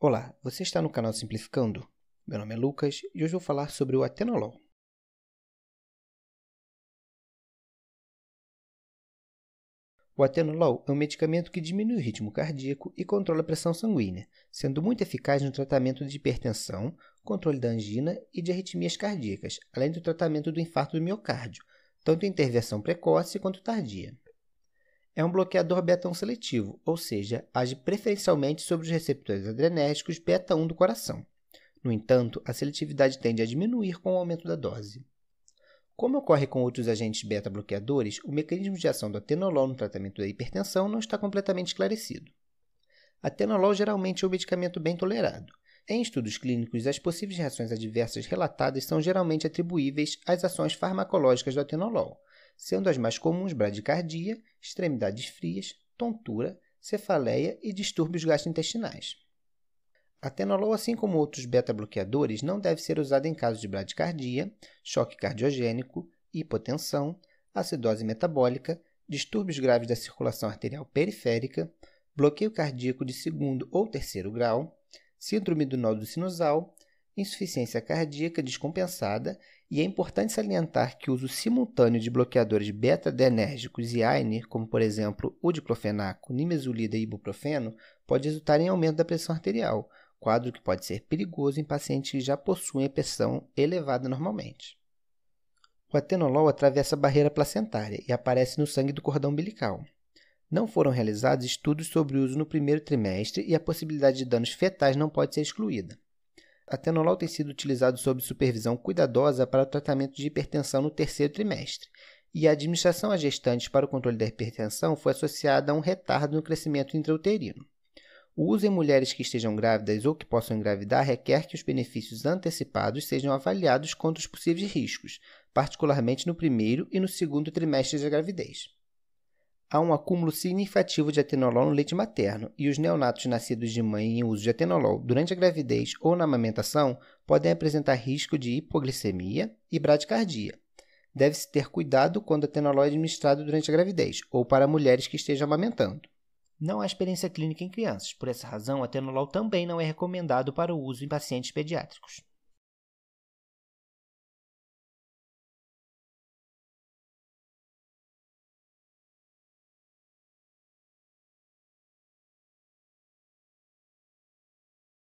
Olá, você está no canal Simplificando? Meu nome é Lucas e hoje vou falar sobre o atenolol. O atenolol é um medicamento que diminui o ritmo cardíaco e controla a pressão sanguínea, sendo muito eficaz no tratamento de hipertensão, controle da angina e de arritmias cardíacas, além do tratamento do infarto do miocárdio, tanto em intervenção precoce quanto tardia é um bloqueador beta-1 seletivo, ou seja, age preferencialmente sobre os receptores adrenérgicos beta-1 do coração. No entanto, a seletividade tende a diminuir com o aumento da dose. Como ocorre com outros agentes beta-bloqueadores, o mecanismo de ação do atenolol no tratamento da hipertensão não está completamente esclarecido. Atenolol geralmente é um medicamento bem tolerado. Em estudos clínicos, as possíveis reações adversas relatadas são geralmente atribuíveis às ações farmacológicas do atenolol, sendo as mais comuns bradicardia, extremidades frias, tontura, cefaleia e distúrbios gastrointestinais. A assim como outros beta-bloqueadores, não deve ser usada em casos de bradicardia, choque cardiogênico, hipotensão, acidose metabólica, distúrbios graves da circulação arterial periférica, bloqueio cardíaco de segundo ou terceiro grau, síndrome do nódulo sinusal, insuficiência cardíaca descompensada, e é importante salientar que o uso simultâneo de bloqueadores beta-adrenérgicos e AINE, como por exemplo o diclofenaco, nimesulida e ibuprofeno, pode resultar em aumento da pressão arterial, quadro que pode ser perigoso em pacientes que já possuem pressão elevada normalmente. O atenolol atravessa a barreira placentária e aparece no sangue do cordão umbilical. Não foram realizados estudos sobre o uso no primeiro trimestre e a possibilidade de danos fetais não pode ser excluída. Atenolol tem sido utilizado sob supervisão cuidadosa para o tratamento de hipertensão no terceiro trimestre, e a administração a gestantes para o controle da hipertensão foi associada a um retardo no crescimento intrauterino. O uso em mulheres que estejam grávidas ou que possam engravidar requer que os benefícios antecipados sejam avaliados contra os possíveis riscos, particularmente no primeiro e no segundo trimestre da gravidez há um acúmulo significativo de atenolol no leite materno e os neonatos nascidos de mãe em uso de atenolol durante a gravidez ou na amamentação podem apresentar risco de hipoglicemia e bradicardia. Deve-se ter cuidado quando o atenolol é administrado durante a gravidez ou para mulheres que estejam amamentando. Não há experiência clínica em crianças, por essa razão, o atenolol também não é recomendado para o uso em pacientes pediátricos.